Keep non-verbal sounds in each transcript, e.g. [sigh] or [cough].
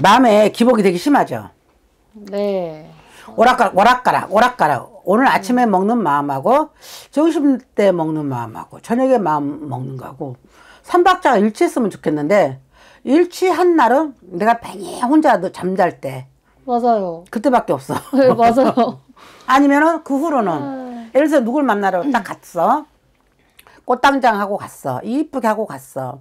마음에 기복이 되게 심하죠. 네. 오락가락, 오락가락, 오락가락. 오늘 아침에 먹는 마음하고, 점심 때 먹는 마음하고, 저녁에 마음 먹는 거하고, 삼박자가 일치했으면 좋겠는데, 일치한 날은 내가 팽이 혼자 잠잘 때. 맞아요. 그때밖에 없어. [laughs] 네, 맞아요. 아니면은 그 후로는, 아. 예를 들어서 누굴 만나러 딱 갔어. 꽃당장하고 갔어. 이쁘게 하고 갔어.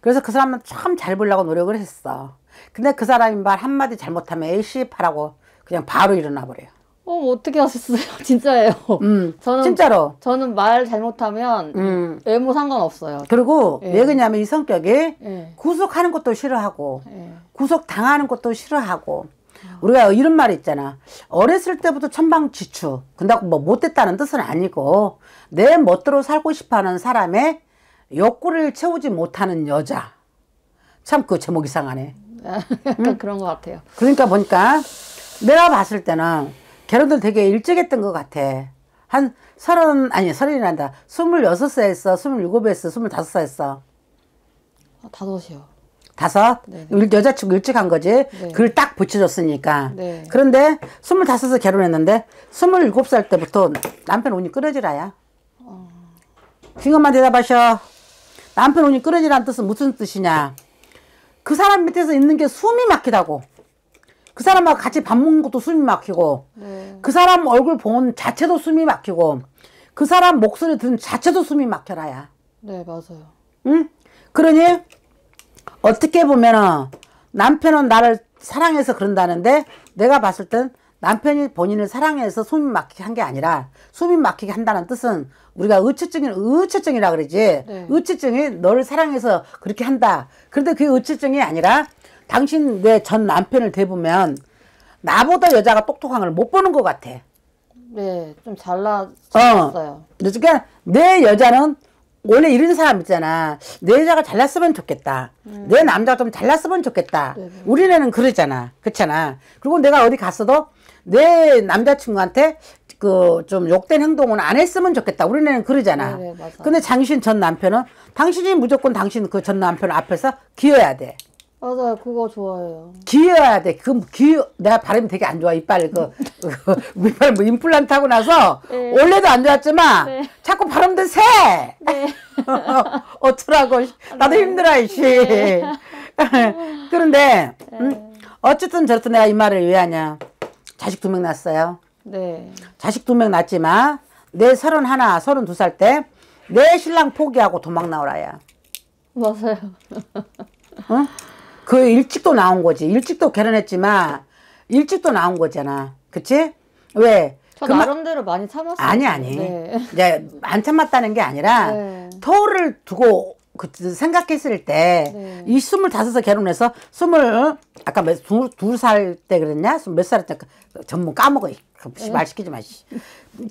그래서 그 사람은 참잘 보려고 노력을 했어. 근데 그 사람이 말 한마디 잘못하면 에이씨 파라고 그냥 바로 일어나 버려요. 어, 어떻게 하셨어요? [laughs] 진짜예요. 음, 저는 진짜로. 저는 말 잘못하면 음. 외모 상관없어요. 그리고 예. 왜 그러냐면 이 성격이 예. 구속하는 것도 싫어하고 예. 구속 당하는 것도 싫어하고 우리가 이런 말 있잖아. 어렸을 때부터 천방지축. 근다뭐 못됐다는 뜻은 아니고 내 멋대로 살고 싶어하는 사람의 욕구를 채우지 못하는 여자. 참 그 제목 이상하네. 약간 음. 그런 것 같아요. 그러니까 보니까 내가 봤을 때는 결혼들 되게 일찍 했던 것 같아. 한 서른, 아니 서른이란다. 스물여섯 살 했어, 스물일곱 했어, 스물다섯 살 했어. 아, 다섯이요. 다섯? 네네. 네. 여자친구 일찍 한 거지. 네. 그걸 딱 붙여줬으니까. 네. 그런데 스물다섯 살 결혼했는데 스물일곱 살 때부터 남편 운이 끊어지라야. 어... 지금만 대답하셔. 남편 운이 끊어지라는 뜻은 무슨 뜻이냐. 그 사람 밑에서 있는 게 숨이 막히다고. 그 사람하고 같이 밥 먹는 것도 숨이 막히고, 네. 그 사람 얼굴 본 자체도 숨이 막히고, 그 사람 목소리 들은 자체도 숨이 막혀라야. 네, 맞아요. 응? 그러니, 어떻게 보면은, 남편은 나를 사랑해서 그런다는데, 내가 봤을 땐 남편이 본인을 사랑해서 숨이 막히게 한 게 아니라 숨이 막히게 한다는 뜻은 우리가 의처증인의처증이라 그러지 네. 의처증이 너를 사랑해서 그렇게 한다 그런데 그게 의처증이 아니라 당신 내 전 남편을 대보면 나보다 여자가 똑똑한 걸 못 보는 것 같아 네좀 잘났어요 어. 그러니까 내 여자는 원래 이런 사람 있잖아 내 여자가 잘났으면 좋겠다 음. 내 남자가 좀 잘났으면 좋겠다 네. 네. 우리네는 그러잖아 그렇잖아 그리고 내가 어디 갔어도 내 남자친구한테 그 좀 욕된 행동은 안 했으면 좋겠다. 우리네는 그러잖아. 네네, 네, 근데 당신 전 남편은 당신이 무조건 당신 그 전 남편 앞에서 기어야 돼. 맞아요. 그거 좋아해요. 기어야 돼. 그 기어 내가 발음이 되게 안 좋아. 이빨 그, 음. 그 [laughs] 이빨 뭐 임플란트 하고 나서 네. 원래도 안 좋았지만 네. 자꾸 발음도 새. 네. [laughs] 어쩌라고. 나도 네. 힘들어 이씨. 네. [laughs] 그런데 음, 어쨌든 저렇든 내가 이 말을 왜 하냐. 자식 두 명 낳았어요. 네. 자식 두 명낳지만내 서른 하나, 서른 두 살때 내 신랑 포기하고 도망 나오라야. 맞아요. 응? 어? 그 일찍도 나온 거지. 일찍도 결혼했지만 일찍도 나온 거잖아. 그치? 왜? 저그 나름대로 많이 참았어요. 아니 아니. 네. 이제 안 참았다는 게 아니라 네. 터를 두고 그 생각했을 때이 네. 스물다섯에 결혼해서 스물 아까 몇두살 때 그랬냐 몇 살 때 전문 까먹어 그, 네. 말 시키지 마시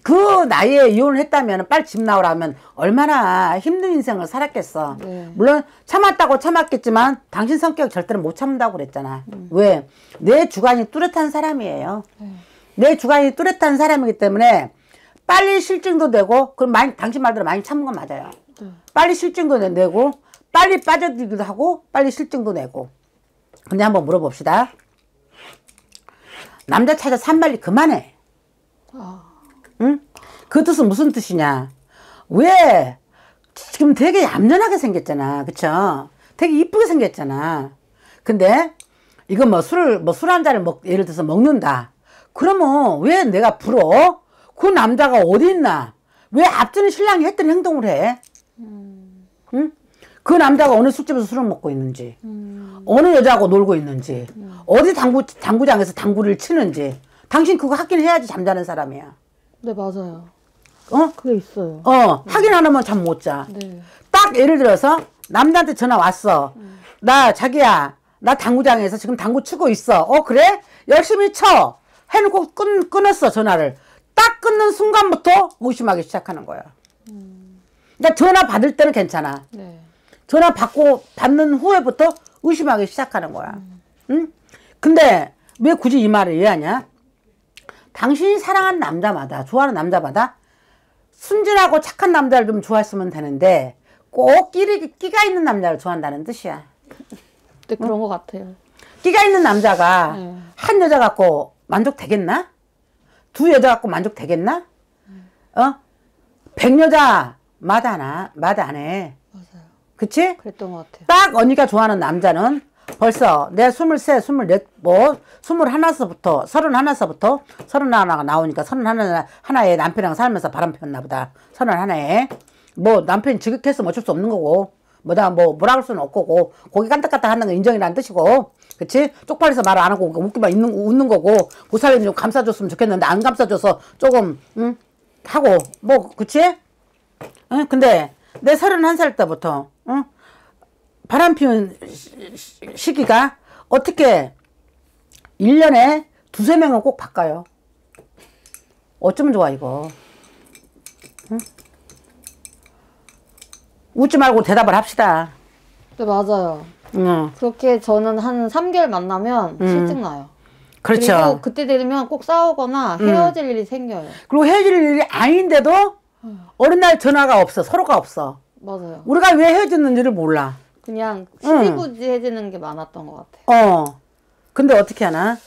그 나이에 이혼을 했다면 빨리 집 나오라면 얼마나 힘든 인생을 살았겠어 네. 물론 참았다고 참았겠지만 당신 성격 절대로 못 참는다고 그랬잖아 음. 왜내 주관이 뚜렷한 사람이에요 네. 내 주관이 뚜렷한 사람이기 때문에 빨리 실증도 되고 그럼 많이 당신 말대로 많이 참은 건 맞아요 네. 빨리 실증도 내고 빨리 빠져들기도 하고 빨리 실증도 내고 근데 한번 물어봅시다 남자 찾아 산말리 그만해 아. 응? 그 뜻은 무슨 뜻이냐 왜 지금 되게 얌전하게 생겼잖아 그쵸 되게 이쁘게 생겼잖아 근데 이건 뭐 술을 뭐 술 한 잔을 먹 예를 들어서 먹는다 그러면 왜 내가 부러워 그 남자가 어디 있나 왜 앞전에 신랑이 했던 행동을 해 음. 응? 그 남자가 어느 술집에서 술을 먹고 있는지, 음. 어느 여자하고 놀고 있는지, 음. 어디 당구, 당구장에서 당구를 치는지, 당신 그거 확인해야지 잠자는 사람이야. 네, 맞아요. 어? 그게 있어요. 어, 네. 확인 안 하면 잠 못 자. 네. 딱 예를 들어서, 남자한테 전화 왔어. 음. 나, 자기야, 나 당구장에서 지금 당구 치고 있어. 어, 그래? 열심히 쳐. 해놓고 끊, 끊었어, 전화를. 딱 끊는 순간부터 무심하기 시작하는 거야. 음. 그러니까 전화 받을 때는 괜찮아. 네. 전화 받고 받는 후에부터 의심하기 시작하는 거야. 음. 응? 근데 왜 굳이 이 말을 이해하냐? 당신이 사랑하는 남자마다 좋아하는 남자마다 순진하고 착한 남자를 좀 좋아했으면 되는데 꼭 끼리, 끼가 있는 남자를 좋아한다는 뜻이야. 근 그런 응? 것 같아요. 끼가 있는 남자가 네. 한 여자 갖고 만족되겠나? 두 여자 갖고 만족되겠나? 음. 어? 백 여자 마다나 마다네. 맞아요. 그치? 그랬던 것 같아요. 딱 언니가 좋아하는 남자는 벌써 내 스물세, 스물넷, 뭐 스물하나서부터 서른하나서부터 서른하나가 나오니까 서른하나 하나에 남편이랑 살면서 바람 피웠나 보다. 서른하나에 뭐 남편이 지극했으면 뭐 어쩔 수 없는 거고 뭐다 뭐 뭐라 할 수는 없고 고기 깐딱깐딱 하는 건 인정이라는 뜻이고 그치? 쪽팔려서 말을 안 하고 그러니까 웃기만 있는, 웃는 거고 부사람좀 감싸줬으면 좋겠는데 안 감싸줘서 조금 응? 하고 뭐 그치? 응? 어? 근데 내 31살 때부터 응? 어? 바람 피운 시기가 어떻게 1년에 두세 명은 꼭 바꿔요. 어쩌면 좋아 이거. 응? 웃지 말고 대답을 합시다. 네 맞아요. 응. 그렇게 저는 한 3개월 만나면 음. 실증 나요. 그렇죠. 그리고 그때 되면 꼭 싸우거나 음. 헤어질 음. 일이 생겨요. 그리고 헤어질 일이 아닌데도 어느 날 전화가 없어. 서로가 없어. 맞아요. 우리가 왜 헤어졌는지를 몰라. 그냥 시시부지해지는 게 많았던 것같아 어. 근데 어떻게 하나?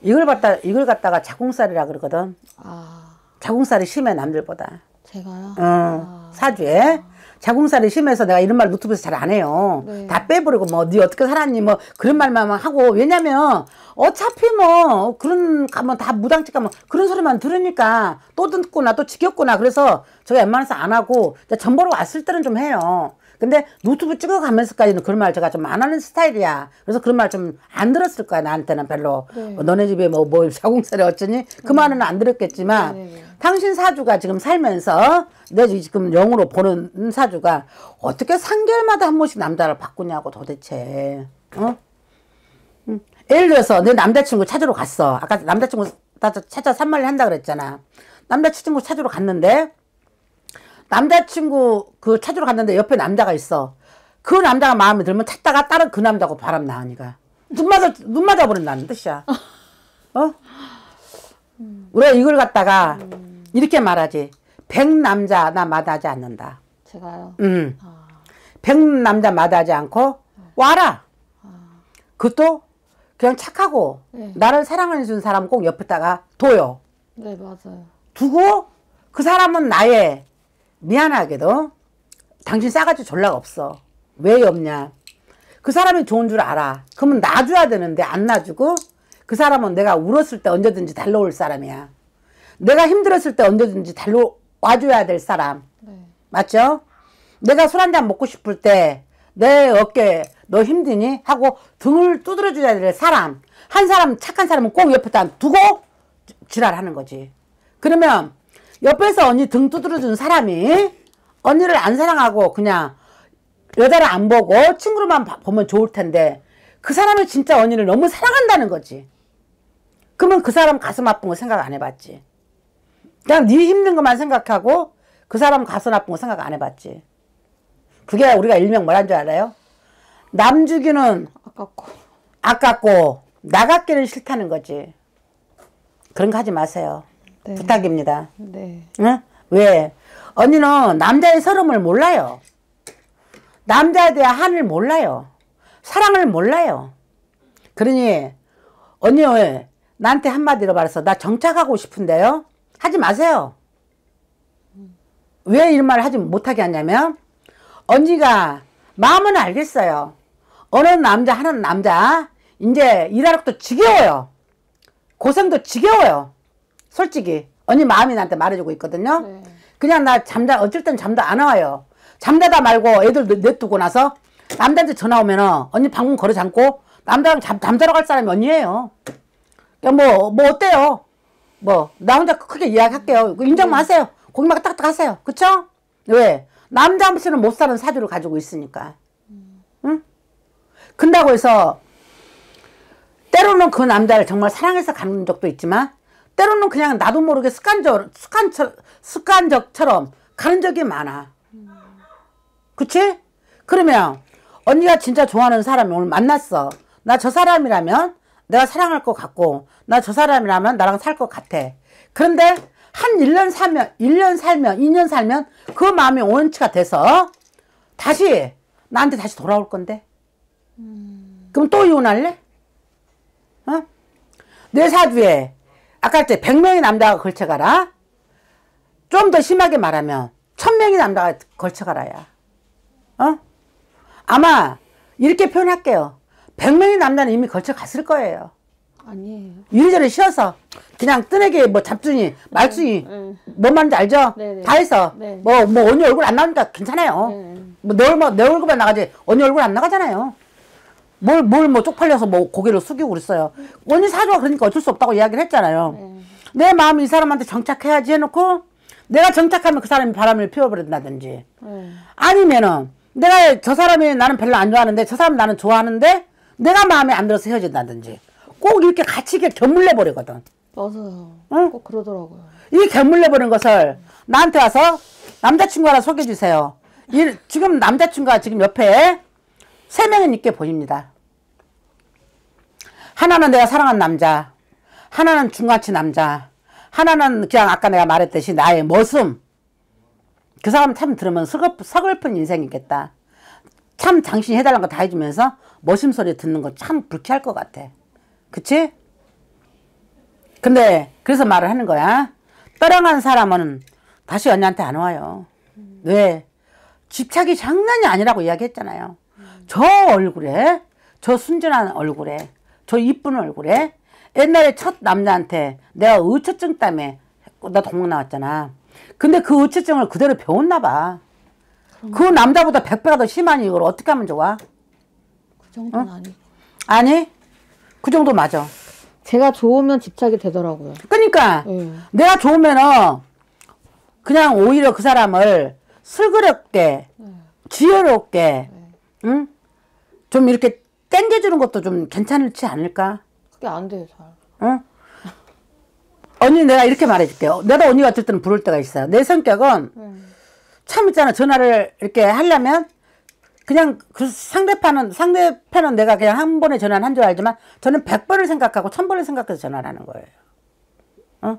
이걸 갖다 이걸 갖다가 자궁살이라 그러거든. 아. 자궁살이 심해 남들보다. 제가요? 응. 어. 아. 사주에. 아. 자궁살이 심해서 내가 이런 말 노트북에서 잘 안 해요. 네. 다 빼버리고 뭐네 어떻게 살았니 뭐 그런 말만 하고 왜냐면 어차피 뭐 그런 가면 뭐 다 무당집 가면 그런 소리만 들으니까 또 듣거나 또 지겹거나 그래서 저가 웬만해서 안 하고 전보로 왔을 때는 좀 해요. 근데 노트북 찍어가면서까지는 그런 말 제가 좀 안 하는 스타일이야. 그래서 그런 말 좀 안 들었을 거야 나한테는 별로. 네. 어, 너네 집에 뭐뭐 사공사이 어쩌니 그 음. 말은 안 들었겠지만 네, 네, 네, 당신 사주가 지금 살면서 내 지금 영으로 보는 사주가 어떻게 3개월마다 한 번씩 남자를 바꾸냐고 도대체. 어? 음. 예를 들어서 내 남자친구 찾으러 갔어. 아까 남자친구 찾아 산말을 한다 그랬잖아. 남자친구 찾으러 갔는데 남자친구 그 찾으러 갔는데 옆에 남자가 있어. 그 남자가 마음에 들면 찾다가 다른 그 남자고 하 바람 나니까. 눈 맞아, 눈 맞아버린다는 뜻이야. 어? 우리가 이걸 갖다가 음. 이렇게 말하지. 백 남자 나 마다하지 않는다. 제가요? 음. 아. 백 남자 마다하지 않고 와라. 그것도 그냥 착하고 네. 나를 사랑해 준 사람 꼭 옆에다가 둬요. 네 맞아요. 두고 그 사람은 나의 미안하게도 당신 싸가지 졸라 없어. 왜 없냐? 그 사람이 좋은 줄 알아. 그러면 놔줘야 되는데 안 놔주고 그 사람은 내가 울었을 때 언제든지 달려올 사람이야. 내가 힘들었을 때 언제든지 달려와줘야 될 사람. 네. 맞죠? 내가 술 한 잔 먹고 싶을 때 내 어깨 너 힘드니? 하고 등을 두드려줘야 될 사람. 한 사람 착한 사람은 꼭 옆에다 두고 지랄하는 거지. 그러면 옆에서 언니 등 두드려준 사람이 언니를 안 사랑하고 그냥 여자를 안 보고 친구로만 보면 좋을 텐데 그 사람이 진짜 언니를 너무 사랑한다는 거지. 그러면 그 사람 가슴 아픈 거 생각 안 해봤지. 그냥 네 힘든 것만 생각하고 그 사람 가슴 아픈 거 생각 안 해봤지. 그게 우리가 일명 뭐란 줄 알아요? 남 주기는 아깝고 아깝고 나 같기는 싫다는 거지. 그런 거 하지 마세요. 네. 부탁입니다. 네. 응? 왜? 언니는 남자의 서름을 몰라요. 남자에 대한 한을 몰라요. 사랑을 몰라요. 그러니 언니 왜 나한테 한마디로 말해서 나 정착하고 싶은데요. 하지 마세요. 왜 이런 말을 하지 못하게 하냐면 언니가 마음은 알겠어요. 어느 남자 하는 남자 이제 일하러 도 지겨워요. 고생도 지겨워요. 솔직히 언니 마음이 나한테 말해주고 있거든요. 네. 그냥 나 잠자 어쩔 땐잠도안 와요. 잠자다 말고 애들 내두고 나서 남자한테 전화 오면은 언니 방금 걸어 잠고 남자랑 잠, 잠자러 갈 사람이 언니예요. 그 뭐, 뭐 어때요? 뭐, 나 혼자 크게 이야기할게요. 인정만 하세요. 네. 고기만 딱딱 하세요. 그쵸? 왜? 남자 한 씨는 못 사는 사주를 가지고 있으니까. 음. 응? 근다고 해서 때로는 그 남자를 정말 사랑해서 가는 적도 있지만 때로는 그냥 나도 모르게 습관적, 습관처, 습관적처럼 가는 적이 많아. 그치? 그러면 언니가 진짜 좋아하는 사람이 오늘 만났어. 나 저 사람이라면 내가 사랑할 것 같고 나 저 사람이라면 나랑 살 것 같아. 그런데 한 1년 살면 1년 살면 2년 살면 그 마음이 온치가 돼서 다시 나한테 다시 돌아올 건데 그럼 또 이혼할래? 어? 내 사주에 아까 했지 100명의 남자가 걸쳐가라 좀 더 심하게 말하면 1000명의 남자가 걸쳐가라야 어? 아마 이렇게 표현할게요 100명의 남자는 이미 걸쳐갔을 거예요 아니에요 이리저리 쉬어서 그냥 뜨내기 뭐 잡순이 말순이 네, 네. 뭔 말인지 알죠? 네, 네. 다 해서 뭐뭐 네. 뭐 언니 얼굴 안 나오니까 괜찮아요 네, 뭐내 얼굴, 내 얼굴만 나가지 언니 얼굴 안 나가잖아요 뭘, 뭘 뭐 쪽팔려서 뭐 고개를 숙이고 그랬어요. 원인 사주가 그러니까 어쩔 수 없다고 이야기를 했잖아요. 음. 내 마음을 이 사람한테 정착해야지 해놓고 내가 정착하면 그 사람이 바람을 피워버린다든지 음. 아니면은 내가 저 사람이 나는 별로 안 좋아하는데 저 사람 나는 좋아하는데 내가 마음에 안 들어서 헤어진다든지 꼭 이렇게 같이 이렇게 견물내 버리거든. 맞아요. 응? 꼭 그러더라고요. 이 견물내 버린 것을 나한테 와서 남자친구 하나 소개해 주세요. 이, 지금 남자친구가 지금 옆에 세 명은 있게 보입니다. 하나는 내가 사랑한 남자, 하나는 중간치 남자, 하나는 그냥 아까 내가 말했듯이 나의 머슴. 그 사람 참 들으면 서글, 픈 인생이겠다. 참 당신이 해달라는 거 다 해주면서 머슴 소리 듣는 거 참 불쾌할 것 같아. 그치? 근데 그래서 말을 하는 거야. 떠랑한 사람은 다시 언니한테 안 와요. 왜? 집착이 장난이 아니라고 이야기했잖아요. 저 얼굴에 저 순진한 얼굴에 저 이쁜 얼굴에 옛날에 첫 남자한테 내가 의처증 때문에 나 동목 나왔잖아 근데 그 의처증을 그대로 배웠나 봐그 음. 남자보다 100배가 더 심한 이걸 어떻게 하면 좋아? 그 정도는 응? 어? 아니 아니? 그 정도 맞아 제가 좋으면 집착이 되더라고요 그러니까 네. 내가 좋으면은 그냥 오히려 그 사람을 슬그럽게 네. 지혜롭게 네. 응? 좀 이렇게 땡겨주는 것도 좀 괜찮을지 않을까? 그게 안 돼요, 잘. 응? 어? 언니 내가 이렇게 말해줄게요. 내가 언니가 어 때는 부를 때가 있어요. 내 성격은 음. 참 있잖아. 전화를 이렇게 하려면 그냥 그 상대편은 상대편은 내가 그냥 한 번에 전화를 한줄 알지만 저는 백번을 생각하고 천번을 생각해서 전화를 하는 거예요. 어?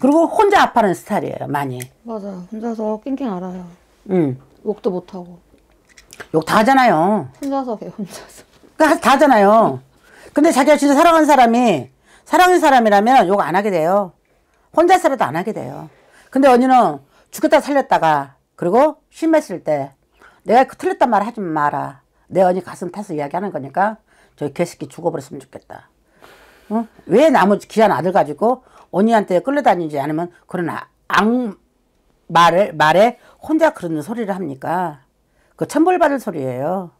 그리고 혼자 아파하는 스타일이에요. 많이. 맞아. 혼자서 낑낑 알아요. 응. 욕도 못하고. 욕다 하잖아요. 혼자서 해, 혼자서. 그니까다 하잖아요. 근데 자기가 진짜 사랑하는 사람이, 사랑하는 사람이라면 욕 안 하게 돼요. 혼자 살아도 안 하게 돼요. 근데 언니는 죽겠다 살렸다가, 그리고 심했을 때, 내가 그 틀렸단 말 하지 마라. 내 언니 가슴 타서 이야기하는 거니까, 저 개새끼 죽어버렸으면 좋겠다. 응? 왜 나머지 귀한 아들 가지고 언니한테 끌려다니지 않으면 그런 악, 말을, 말에 혼자 그런 소리를 합니까? 그 천벌받을 소리예요.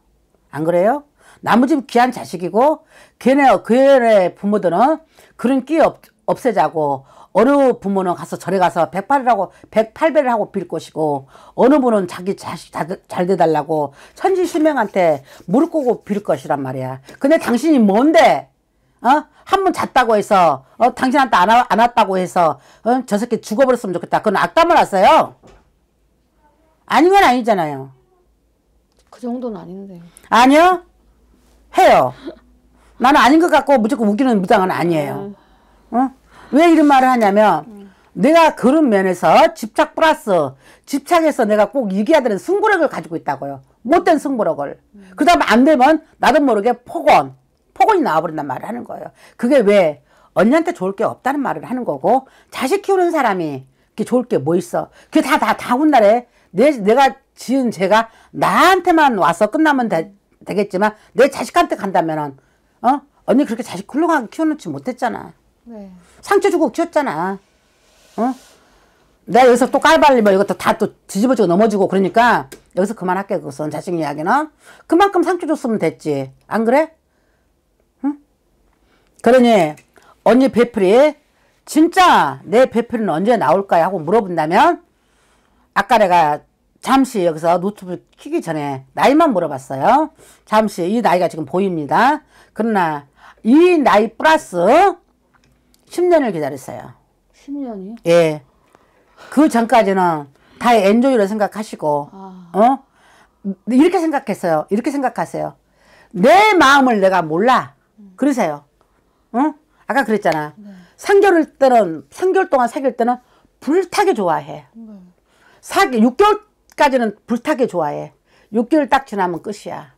안 그래요? 나무집 귀한 자식이고 걔네 걔네 부모들은 그런 끼 없, 없애자고 어느 부모는 가서 절에 가서 108이라고 108배를 하고 빌 것이고 어느 분은 자기 자식 잘 돼달라고 천지신명한테 무릎 꿇고 빌 것이란 말이야. 근데 당신이 뭔데? 어? 한 번 잤다고 해서 어? 당신한테 안, 와, 안 왔다고 해서 어? 저 새끼 죽어버렸으면 좋겠다. 그건 악담을 왔어요. 아닌 건 아니잖아요. 그 정도는 아닌데. 아니요. 해요. 나는 아닌 것 같고 무조건 우기는 무당은 아니에요. 음. 어? 왜 이런 말을 하냐면 음. 내가 그런 면에서 집착 플러스 집착해서 내가 꼭 이겨야 되는 승부력을 가지고 있다고요. 못된 승부력을. 음. 그 다음 안 되면 나도 모르게 폭언. 폭언이 나와버린단 말을 하는 거예요. 그게 왜 언니한테 좋을 게 없다는 말을 하는 거고 자식 키우는 사람이 그게 좋을 게 뭐 있어. 그게 다, 다, 다 훗날에 내, 내가 지은 죄가 나한테만 와서 끝나면 되, 되겠지만 내 자식한테 간다면은 어 언니 그렇게 자식 훌륭하게 키워놓지 못했잖아. 네. 상처 주고 키웠잖아. 어? 내가 여기서 또 깔발리면 뭐 이것도 다 또 뒤집어지고 넘어지고 그러니까 여기서 그만할게 그것은 자식 이야기는 그만큼 상처 줬으면 됐지 안 그래? 응? 그러니 언니 베풀이 진짜 내 베풀이는 언제 나올까 하고 물어본다면 아까 내가 잠시 여기서 노트북 키기 전에 나이만 물어봤어요. 잠시 이 나이가 지금 보입니다. 그러나 이 나이 플러스 10년을 기다렸어요. 10년이요? 예. 그 전까지는 다 엔조이로 생각하시고, 아... 어? 이렇게 생각했어요. 이렇게 생각하세요. 내 마음을 내가 몰라. 그러세요. 어? 아까 그랬잖아. 네. 3개월 때는, 3개월 동안 사귈 때는 불타게 좋아해. 네. 사기, 6개월 끝까지는 불타게 좋아해. 6개월 딱 지나면 끝이야.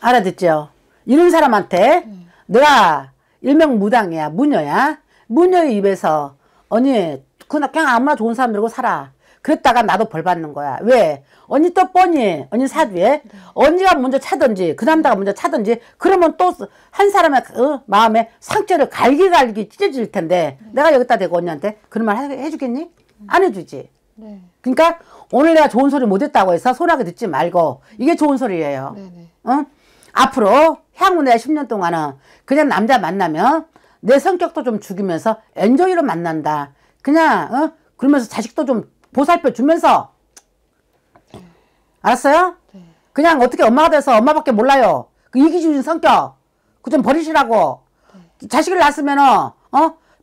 알아듣죠? 이런 사람한테 음. 내가 일명 무당이야. 무녀야. 무녀의 입에서 언니 그냥 아무나 좋은 사람 들고 살아. 그랬다가 나도 벌 받는 거야. 왜? 언니 또 뻔히 언니 사주에 네. 언니가 먼저 차든지 그 남자가 먼저 차든지 그러면 또 한 사람의 어, 마음에 상처를 갈기갈기 찢어질 텐데 네. 내가 여기다 대고 언니한테 그런 말 해주겠니? 안 해주지. 네. 그러니까 오늘 내가 좋은 소리 못했다고 해서 소나게 리 듣지 말고 이게 좋은 소리예요. 네네. 응? 네. 어? 앞으로 향후 내 10년 동안은 그냥 남자 만나면 내 성격도 좀 죽이면서 엔조이로 만난다. 그냥 어? 그러면서 자식도 좀 보살펴 주면서 알았어요? 네. 그냥 어떻게 엄마가 돼서 엄마밖에 몰라요. 그 이기주의 성격 그 좀 버리시라고. 네. 자식을 낳았으면 어?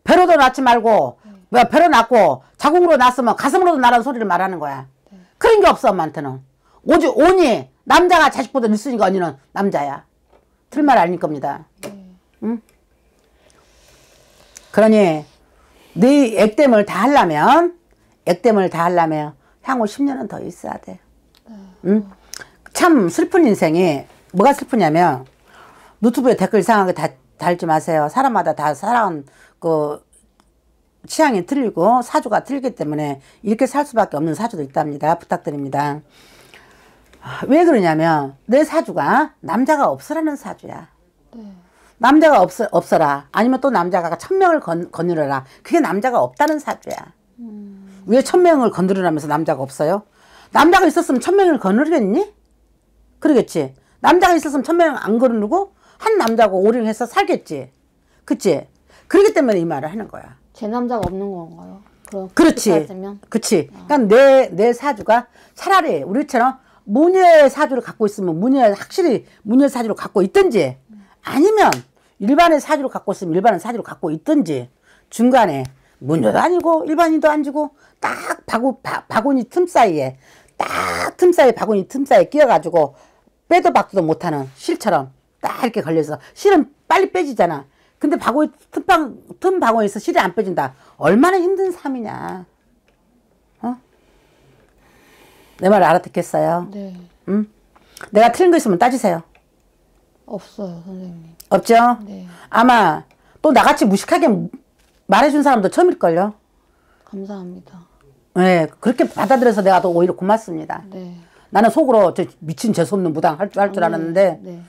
배로도 낳지 말고 뭐 배로 낳고 자궁으로 낳았으면 가슴으로도 나라는 소리를 말하는 거야. 네. 그런 게 없어 엄마한테는. 오지 오니 남자가 자식보다 늦으니까 언니는 남자야. 틀말 아닐 겁니다. 네. 응? 그러니 네 액땜을 다 하려면 액땜을 다 하려면 향후 10년은 더 있어야 돼. 네. 응? 참 슬픈 인생이 뭐가 슬프냐면 노트북에 댓글 이상하게 다 달지 마세요. 사람마다 다 사람 그 취향이 틀리고 사주가 틀리기 때문에 이렇게 살 수밖에 없는 사주도 있답니다. 부탁드립니다. 아, 왜 그러냐면 내 사주가 남자가 없으라는 사주야. 네. 남자가 없어, 없어라. 아니면 또 남자가 천명을 건, 건드려라. 그게 남자가 없다는 사주야. 음. 왜 천명을 건드리라면서 남자가 없어요? 남자가 있었으면 천명을 건드리겠니? 그러겠지. 남자가 있었으면 천명을 안 건드리고 한 남자고 오링해서 살겠지. 그치? 그렇기 때문에 이 말을 하는 거야. 제 남자가 없는 건가요? 그렇지 그렇지. 아. 그러니까 내 내 사주가 차라리 우리처럼 모녀의 사주를 갖고 있으면 모녀 확실히 모녀 사주를 갖고 있든지 아니면 일반의 사주를 갖고 있으면 일반의 사주를 갖고 있든지 중간에 모녀도 아니고 일반인도 아니고 딱 바구 바, 바구니 틈 사이에 딱 틈 사이 에 바구니 틈 사이에 끼어가지고 빼도 박도 못하는 실처럼 딱 이렇게 걸려서 실은 빨리 빼지잖아. 근데 바구니 틈방, 틈 바구니에서 실이 안빠진다 얼마나 힘든 삶이냐. 어? 내 말 알아듣겠어요? 네. 응? 내가 틀린 거 있으면 따지세요. 없어요, 선생님. 없죠? 네. 아마 또 나같이 무식하게 말해준 사람도 처음일걸요? 감사합니다. 네, 그렇게 받아들여서 내가 더 오히려 고맙습니다. 네. 나는 속으로 저 미친 재수없는 무당 할줄 아, 네. 알았는데 네. 네.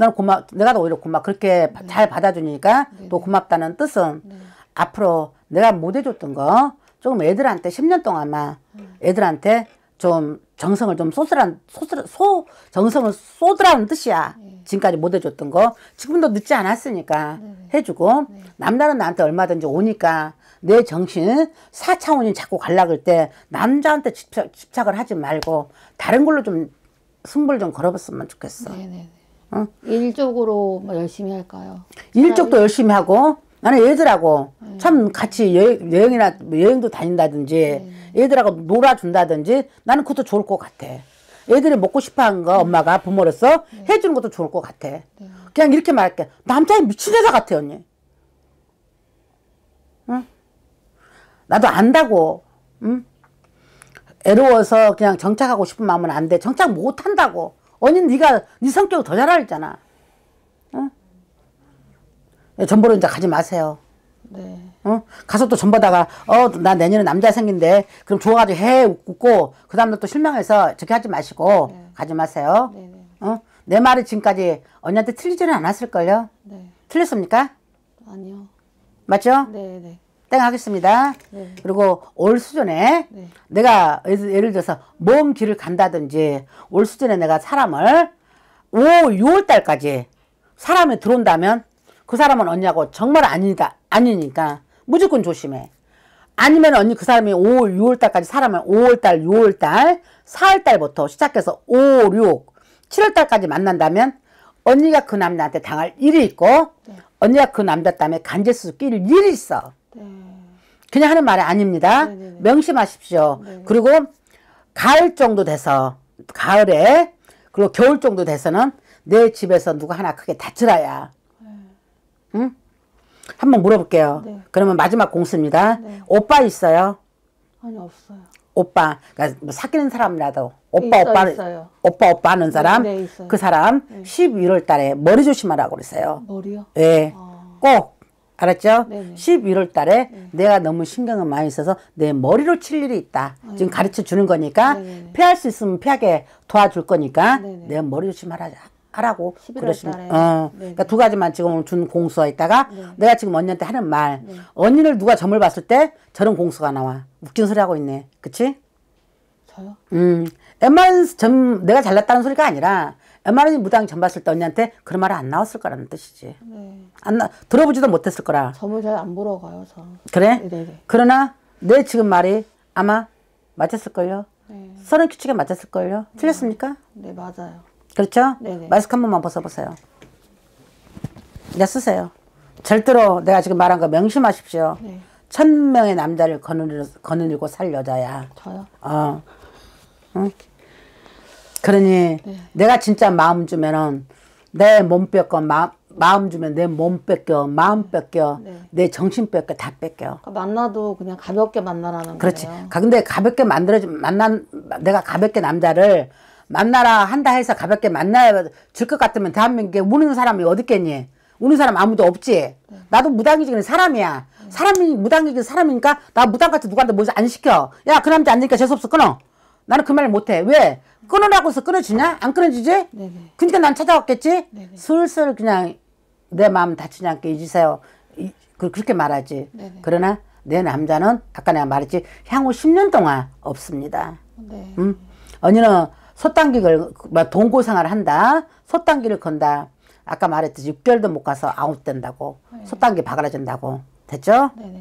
난고맙 내가 오히려 고마, 그렇게 네. 잘 받아주니까 네. 또 고맙다는 뜻은 네. 앞으로 내가 못 해줬던 거 조금 애들한테 10년 동안만 애들한테 좀 정성을 좀 쏟으란, 쏟으라, 소, 정성을 쏟으라는 뜻이야. 네. 지금까지 못 해줬던 거. 지금도 늦지 않았으니까 네, 해주고, 남자는 나한테 얼마든지 오니까 내 정신 사차원이 자꾸 갈라갈 때 남자한테 집착, 집착을 하지 말고 다른 걸로 좀 승부를 좀 걸어봤으면 좋겠어. 네네 어? 일적으로 뭐 열심히 할까요? 일적도 사 열심히 하고 나는 얘들하고 네. 참 같이 여행, 여행이나 여행도 다닌다든지 네. 얘들하고 놀아준다든지 나는 그것도 좋을 것 같아. 애들이 먹고 싶어하는 거 엄마가 부모로서 네. 해주는 것도 좋을 것 같아. 네. 그냥 이렇게 말할게. 남자애 미친 여자 같아 언니. 응? 나도 안다고. 응? 애로워서 그냥 정착하고 싶은 마음은 안 돼. 정착 못 한다고. 언니 네가 네 성격을 더 잘 알잖아. 어? 네, 전보로 이제 가지 마세요. 네. 어? 가서 또 전보다가 어나 내년에 남자 생긴데 그럼 좋아가지고 해 웃고 그 다음날 또 실망해서 저렇게 하지 마시고 네. 가지 마세요. 네, 네. 어? 내 말이 지금까지 언니한테 틀리지는 않았을걸요? 네. 틀렸습니까? 아니요. 맞죠? 네, 네. 땡 하겠습니다. 네. 그리고 올 수전에 네. 내가 예를 들어서 먼 길을 간다든지 올 수전에 내가 사람을 5, 6월 달까지 사람이 들어온다면 그 사람은 언니하고 정말 아니다, 아니니까 무조건 조심해. 아니면 언니 그 사람이 5, 6월 달까지 사람을 5월 달, 6월 달, 4월 달부터 시작해서 5, 6, 7월 달까지 만난다면 언니가 그 남자한테 당할 일이 있고 네. 언니가 그 남자 땀에 간질수 끼일 일이 있어. 네. 그냥 하는 말이 아닙니다. 네네네. 네, 네. 명심하십시오. 네 그리고 가을 정도 돼서 가을에 그리고 겨울 정도 돼서는 내 집에서 누가 하나 크게 다치라야. 네. 응? 한번 물어볼게요. 네. 그러면 마지막 공수입니다. 네. 오빠 있어요? 아니 없어요. 오빠 그러니까 뭐 사귀는 사람이라도 오빠 있어, 오빠 있어요. 오빠 오빠 하는 사람 네, 그 사람 11월 달에 머리 조심하라고 그랬어요. 머리요? 예. 아... 꼭 알았죠? 네네. 11월 달에 네. 내가 너무 신경을 많이 써서 내 머리로 칠 일이 있다. 아유. 지금 예. 가르쳐 주는 거니까 네네. 피할 수 있으면 피하게 도와줄 거니까 네네. 내가 머리로 치말하자 하라고 그러시면 어. 그러니까 두 가지만 지금 준 공수가 있다가 네. 내가 지금 언니한테 하는 말 네. 언니를 누가 점을 봤을 때 저런 공수가 나와 웃긴 소리 하고 있네 그치? 저요? 음 엠만 점 내가 잘났다는 소리가 아니라 웬만하 무당 전봤을 때 언니한테 그런 말이 안 나왔을 거라는 뜻이지. 네. 안 나, 들어보지도 못했을 거라. 점을 잘 안 보러 가요, 저. 그래? 네네. 네, 네. 그러나 내 지금 말이 아마 맞았을걸요? 네. 서른 규칙에 맞았을걸요? 네. 틀렸습니까? 네, 맞아요. 그렇죠? 네네. 네. 마스크 한 번만 벗어보세요. 내 쓰세요. 절대로 내가 지금 말한 거 명심하십시오. 네. 천 명의 남자를 거느리고 살 여자야. 저요? 어. 응? 그러니 네. 내가 진짜 마음 주면은 내 몸 뺏겨 마, 마음 주면 내 몸 뺏겨 마음 뺏겨 네. 내 정신 뺏겨 다 뺏겨 그러니까 만나도 그냥 가볍게 만나라는 그렇지. 거예요 근데 가볍게 만들어 만난 내가 가볍게 남자를 만나라 한다 해서 가볍게 만나야 줄것 같으면 대한민국에 우는 사람이 어딨겠니 우는 사람 아무도 없지 네. 나도 무당이지는 사람이야 사람이 무당이긴 사람이니까 나 무당같이 누구한테 뭐안 시켜 야 그 남자 안 되니까 재수없어 끊어 나는 그말을 못해. 왜? 끊으라고 해서 끊어지냐안끊어지지 네네. 그러니까 난 찾아왔겠지? 네네. 슬슬 네. 그냥 내 마음 다치지 않게 잊으세요. 이, 그, 그렇게 말하지. 네네. 네. 그러나 내 남자는 아까 내가 말했지 향후 10년 동안 없습니다. 네. 음? 언니는 솥단기를 동고 생활을 한다. 솥단기를 건다. 아까 말했듯이 6개월도 못 가서 아웃된다고. 네. 솥당기 박아라진다고. 됐죠? 네네. 네.